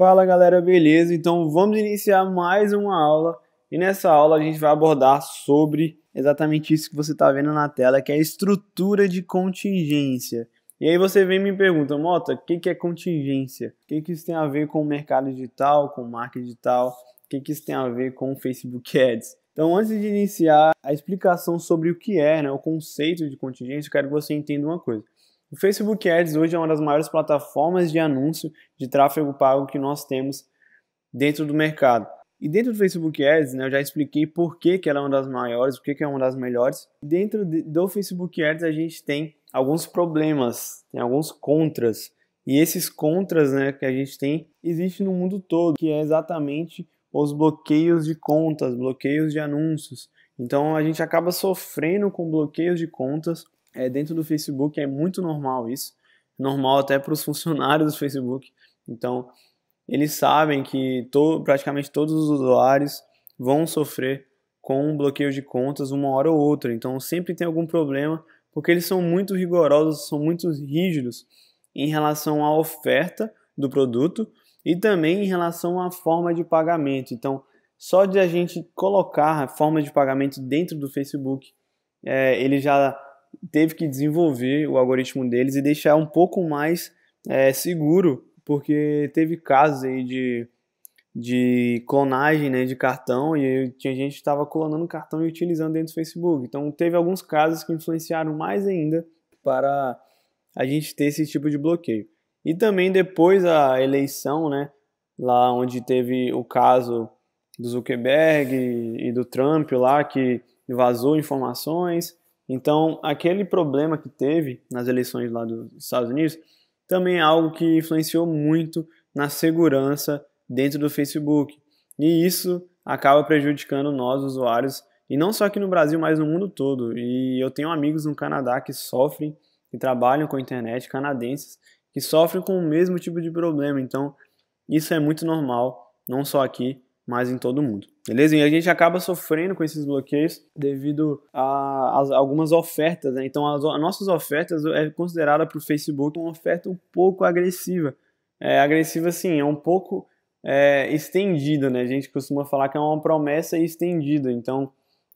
Fala galera, beleza? Então vamos iniciar mais uma aula e nessa aula a gente vai abordar sobre exatamente isso que você está vendo na tela, que é a estrutura de contingência. E aí você vem e me pergunta, Mota, o que, que é contingência? O que, que isso tem a ver com o mercado digital, com marketing digital? O que, que isso tem a ver com o Facebook Ads? Então, antes de iniciar a explicação sobre o que é, né, o conceito de contingência, eu quero que você entenda uma coisa. O Facebook Ads hoje é uma das maiores plataformas de anúncio de tráfego pago que nós temos dentro do mercado. E dentro do Facebook Ads, né, eu já expliquei por que, que ela é uma das maiores, por que, que é uma das melhores. Dentro do Facebook Ads, a gente tem alguns problemas, tem alguns contras. E esses contras né, que a gente tem existe no mundo todo, que é exatamente os bloqueios de contas, bloqueios de anúncios. Então a gente acaba sofrendo com bloqueios de contas é, dentro do Facebook é muito normal isso, normal até para os funcionários do Facebook. Então, eles sabem que to, praticamente todos os usuários vão sofrer com um bloqueio de contas uma hora ou outra. Então, sempre tem algum problema, porque eles são muito rigorosos, são muito rígidos em relação à oferta do produto e também em relação à forma de pagamento. Então, só de a gente colocar a forma de pagamento dentro do Facebook, é, ele já teve que desenvolver o algoritmo deles e deixar um pouco mais é, seguro, porque teve casos aí de, de clonagem né, de cartão e tinha gente que estava clonando cartão e utilizando dentro do Facebook. Então teve alguns casos que influenciaram mais ainda para a gente ter esse tipo de bloqueio. E também depois a eleição, né, lá onde teve o caso do Zuckerberg e do Trump lá que vazou informações, então, aquele problema que teve nas eleições lá dos Estados Unidos também é algo que influenciou muito na segurança dentro do Facebook. E isso acaba prejudicando nós, usuários, e não só aqui no Brasil, mas no mundo todo. E eu tenho amigos no Canadá que sofrem, que trabalham com a internet, canadenses, que sofrem com o mesmo tipo de problema. Então, isso é muito normal, não só aqui, mas em todo mundo, beleza? E a gente acaba sofrendo com esses bloqueios devido a, a algumas ofertas, né? Então, as, as, nossas ofertas é considerada para o Facebook uma oferta um pouco agressiva. É, agressiva, sim, é um pouco é, estendida, né? A gente costuma falar que é uma promessa estendida. Então,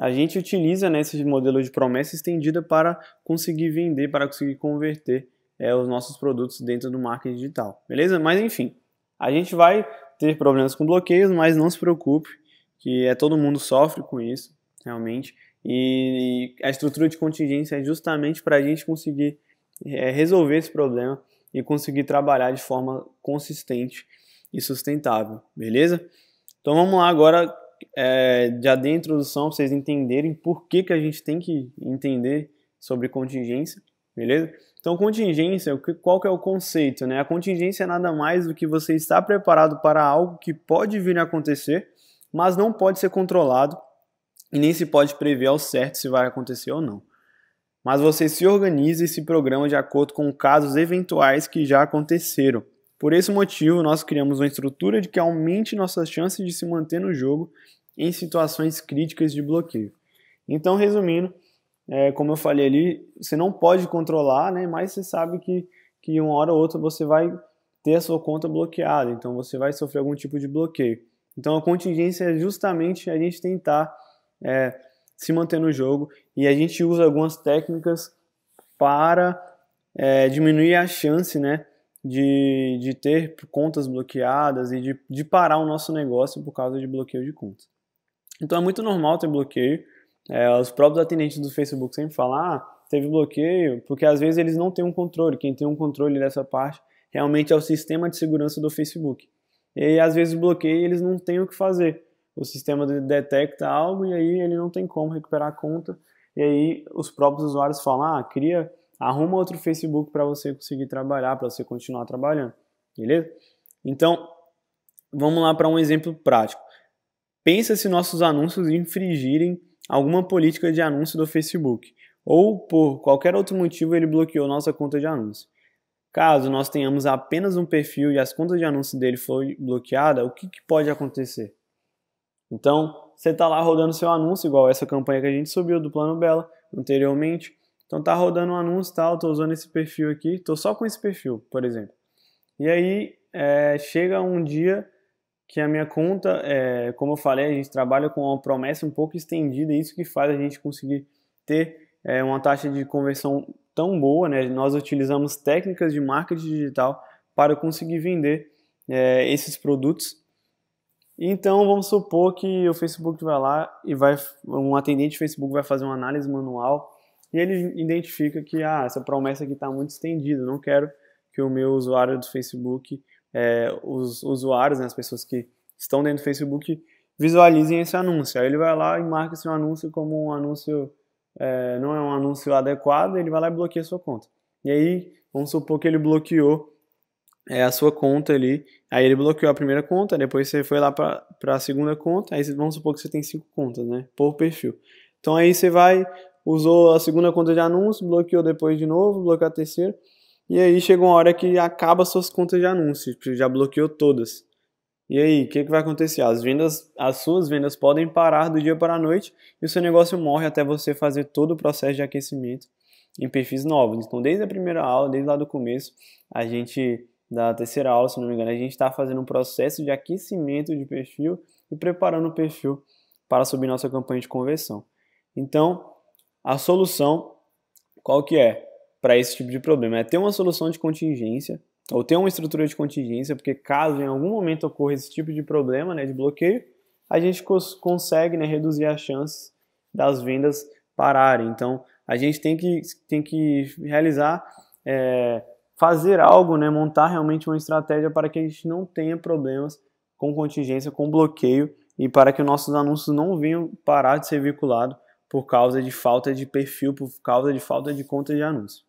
a gente utiliza né, esse modelo de promessa estendida para conseguir vender, para conseguir converter é, os nossos produtos dentro do marketing digital, beleza? Mas, enfim, a gente vai ter problemas com bloqueios, mas não se preocupe, que é todo mundo sofre com isso, realmente. E, e a estrutura de contingência é justamente para a gente conseguir é, resolver esse problema e conseguir trabalhar de forma consistente e sustentável, beleza? Então vamos lá agora, é, já dei a introdução para vocês entenderem por que, que a gente tem que entender sobre contingência, beleza? Então, contingência, qual que é o conceito? Né? A contingência é nada mais do que você estar preparado para algo que pode vir a acontecer, mas não pode ser controlado e nem se pode prever ao certo se vai acontecer ou não. Mas você se organiza e se programa de acordo com casos eventuais que já aconteceram. Por esse motivo, nós criamos uma estrutura de que aumente nossas chances de se manter no jogo em situações críticas de bloqueio. Então, resumindo, é, como eu falei ali, você não pode controlar, né? Mas você sabe que, que uma hora ou outra você vai ter a sua conta bloqueada, então você vai sofrer algum tipo de bloqueio. Então a contingência é justamente a gente tentar é, se manter no jogo e a gente usa algumas técnicas para é, diminuir a chance, né? De, de ter contas bloqueadas e de, de parar o nosso negócio por causa de bloqueio de contas. Então é muito normal ter bloqueio, é, os próprios atendentes do Facebook sempre falam, ah, teve bloqueio, porque às vezes eles não têm um controle. Quem tem um controle dessa parte realmente é o sistema de segurança do Facebook. E às vezes bloqueia e eles não têm o que fazer. O sistema detecta algo e aí ele não tem como recuperar a conta. E aí os próprios usuários falam: ah, cria, arruma outro Facebook para você conseguir trabalhar, para você continuar trabalhando. Beleza? Então, vamos lá para um exemplo prático. Pensa se nossos anúncios infringirem alguma política de anúncio do Facebook, ou por qualquer outro motivo ele bloqueou nossa conta de anúncio. Caso nós tenhamos apenas um perfil e as contas de anúncio dele foi bloqueada, o que, que pode acontecer? Então, você está lá rodando seu anúncio, igual essa campanha que a gente subiu do Plano Bela anteriormente. Então está rodando um anúncio tal, estou usando esse perfil aqui, estou só com esse perfil, por exemplo. E aí é, chega um dia que a minha conta, é, como eu falei, a gente trabalha com uma promessa um pouco estendida, e isso que faz a gente conseguir ter é, uma taxa de conversão tão boa, né? Nós utilizamos técnicas de marketing digital para conseguir vender é, esses produtos. Então, vamos supor que o Facebook vai lá e vai um atendente do Facebook vai fazer uma análise manual e ele identifica que ah, essa promessa aqui está muito estendida, não quero que o meu usuário do Facebook é, os usuários, né, as pessoas que estão dentro do Facebook, visualizem esse anúncio. Aí ele vai lá e marca esse anúncio como um anúncio, é, não é um anúncio adequado, ele vai lá e bloqueia a sua conta. E aí, vamos supor que ele bloqueou é, a sua conta ali, aí ele bloqueou a primeira conta, depois você foi lá para a segunda conta, aí vamos supor que você tem cinco contas, né, por perfil. Então aí você vai, usou a segunda conta de anúncio, bloqueou depois de novo, bloqueou a terceira, e aí chega uma hora que acaba suas contas de anúncios, tipo, já bloqueou todas. E aí, o que, que vai acontecer? As vendas, as suas vendas podem parar do dia para a noite e o seu negócio morre até você fazer todo o processo de aquecimento em perfis novos. Então, desde a primeira aula, desde lá do começo, a gente, da terceira aula, se não me engano, a gente está fazendo um processo de aquecimento de perfil e preparando o perfil para subir nossa campanha de conversão. Então, a solução, qual que é? para esse tipo de problema. É ter uma solução de contingência ou ter uma estrutura de contingência, porque caso em algum momento ocorra esse tipo de problema, né, de bloqueio, a gente cons consegue né, reduzir as chances das vendas pararem. Então, a gente tem que, tem que realizar, é, fazer algo, né, montar realmente uma estratégia para que a gente não tenha problemas com contingência, com bloqueio e para que nossos anúncios não venham parar de ser vinculado por causa de falta de perfil, por causa de falta de conta de anúncio.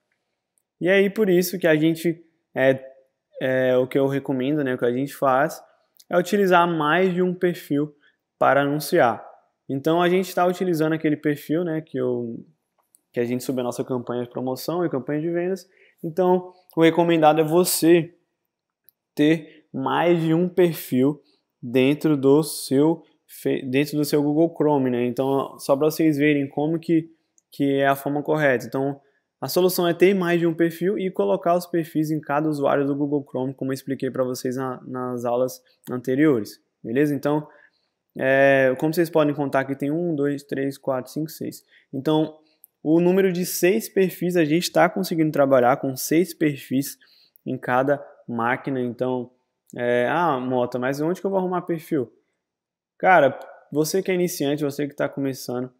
E aí por isso que a gente é, é, o que eu recomendo, né, o que a gente faz é utilizar mais de um perfil para anunciar. Então a gente está utilizando aquele perfil, né, que eu que a gente subiu a nossa campanha de promoção e campanha de vendas. Então o recomendado é você ter mais de um perfil dentro do seu dentro do seu Google Chrome, né? Então só para vocês verem como que que é a forma correta. Então a solução é ter mais de um perfil e colocar os perfis em cada usuário do Google Chrome, como eu expliquei para vocês na, nas aulas anteriores. Beleza? Então, é, como vocês podem contar aqui, tem um, dois, três, quatro, cinco, seis. Então, o número de seis perfis, a gente está conseguindo trabalhar com seis perfis em cada máquina. Então, é, ah, Mota, mas onde que eu vou arrumar perfil? Cara, você que é iniciante, você que está começando,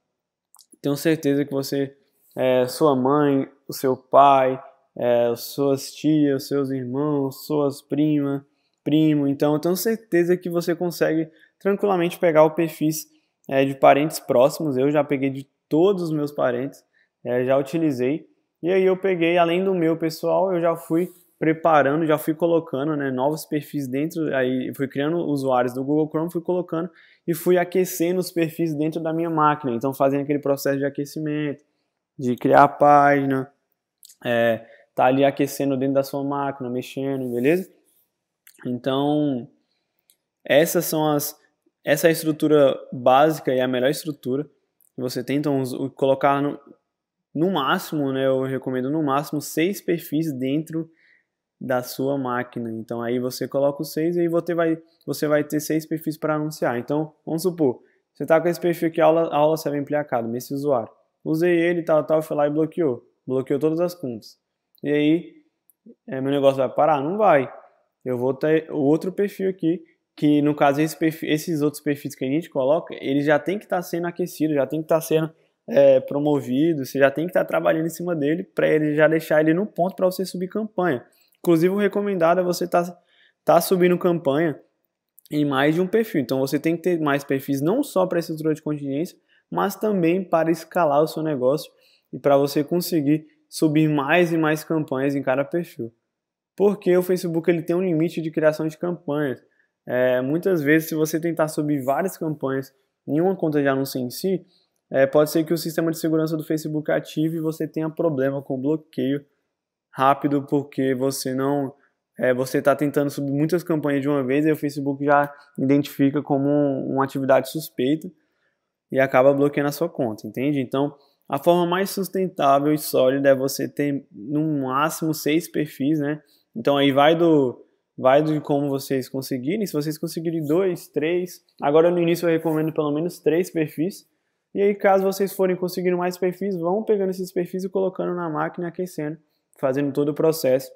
tenho certeza que você é, sua mãe, o seu pai, é, suas tias, seus irmãos, suas primas, primo. Então eu tenho certeza que você consegue tranquilamente pegar o perfis é, de parentes próximos. Eu já peguei de todos os meus parentes, é, já utilizei. E aí eu peguei, além do meu pessoal, eu já fui preparando, já fui colocando né, novos perfis dentro, aí fui criando usuários do Google Chrome, fui colocando e fui aquecendo os perfis dentro da minha máquina. Então fazendo aquele processo de aquecimento, de criar a página, é, tá ali aquecendo dentro da sua máquina, mexendo, beleza? Então, essas são as essa é a estrutura básica e a melhor estrutura que você tem. Então, colocar no, no máximo, né, eu recomendo no máximo seis perfis dentro da sua máquina. Então, aí você coloca os seis e aí você vai, você vai ter seis perfis para anunciar. Então, vamos supor, você está com esse perfil aqui, a aula, a aula serve cada nesse usuário usei ele, tal, tal, foi lá e bloqueou. Bloqueou todas as contas. E aí, é, meu negócio vai parar? Não vai. Eu vou ter outro perfil aqui, que no caso esse perfil, esses outros perfis que a gente coloca, ele já tem que estar tá sendo aquecido, já tem que estar tá sendo é, promovido, você já tem que estar tá trabalhando em cima dele para ele já deixar ele no ponto para você subir campanha. Inclusive, o recomendado é você estar tá, tá subindo campanha em mais de um perfil. Então você tem que ter mais perfis não só para a estrutura de contingência, mas também para escalar o seu negócio e para você conseguir subir mais e mais campanhas em cada perfil. Porque o Facebook ele tem um limite de criação de campanhas. É, muitas vezes, se você tentar subir várias campanhas em uma conta de anúncio em si, é, pode ser que o sistema de segurança do Facebook ative e você tenha problema com bloqueio rápido, porque você não é, você está tentando subir muitas campanhas de uma vez e o Facebook já identifica como uma atividade suspeita e acaba bloqueando a sua conta, entende? Então, a forma mais sustentável e sólida é você ter no máximo seis perfis, né? Então aí vai do vai de como vocês conseguirem. Se vocês conseguirem dois, três, agora no início eu recomendo pelo menos três perfis. E aí caso vocês forem conseguindo mais perfis, vão pegando esses perfis e colocando na máquina aquecendo, fazendo todo o processo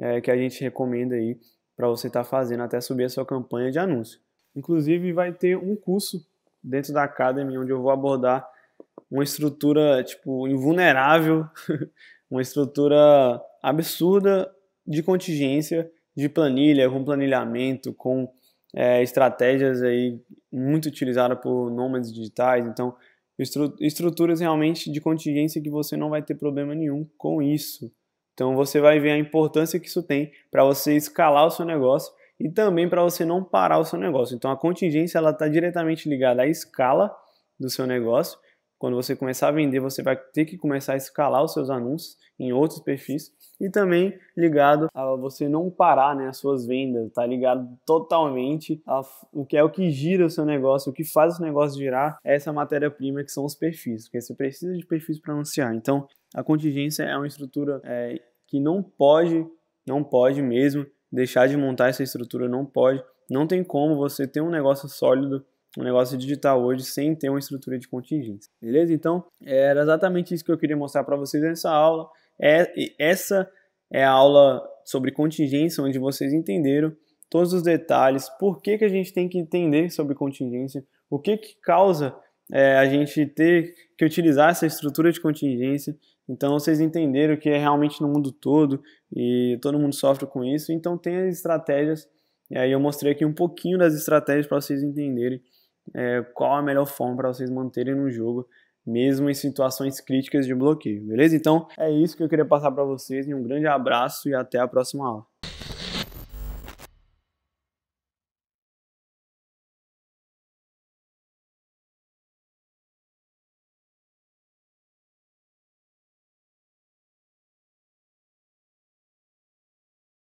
é, que a gente recomenda aí para você estar tá fazendo até subir a sua campanha de anúncio. Inclusive vai ter um curso dentro da Academy, onde eu vou abordar uma estrutura, tipo, invulnerável, uma estrutura absurda de contingência, de planilha, com planilhamento, com é, estratégias aí muito utilizadas por nômades digitais, então estru estruturas realmente de contingência que você não vai ter problema nenhum com isso. Então você vai ver a importância que isso tem para você escalar o seu negócio e também para você não parar o seu negócio. Então a contingência ela está diretamente ligada à escala do seu negócio. Quando você começar a vender, você vai ter que começar a escalar os seus anúncios em outros perfis e também ligado a você não parar né, as suas vendas, está ligado totalmente ao o que é o que gira o seu negócio, o que faz o negócio girar, é essa matéria-prima que são os perfis, porque você precisa de perfis para anunciar. Então, a contingência é uma estrutura é, que não pode, não pode mesmo deixar de montar essa estrutura não pode. Não tem como você ter um negócio sólido, um negócio digital hoje, sem ter uma estrutura de contingência. Beleza? Então, era exatamente isso que eu queria mostrar para vocês nessa aula. É, essa é a aula sobre contingência, onde vocês entenderam todos os detalhes, por que, que a gente tem que entender sobre contingência, o que, que causa é, a gente ter que utilizar essa estrutura de contingência então vocês entenderam que é realmente no mundo todo e todo mundo sofre com isso. Então tem as estratégias. E aí eu mostrei aqui um pouquinho das estratégias para vocês entenderem é, qual a melhor forma para vocês manterem no jogo, mesmo em situações críticas de bloqueio, beleza? Então é isso que eu queria passar para vocês. Um grande abraço e até a próxima aula.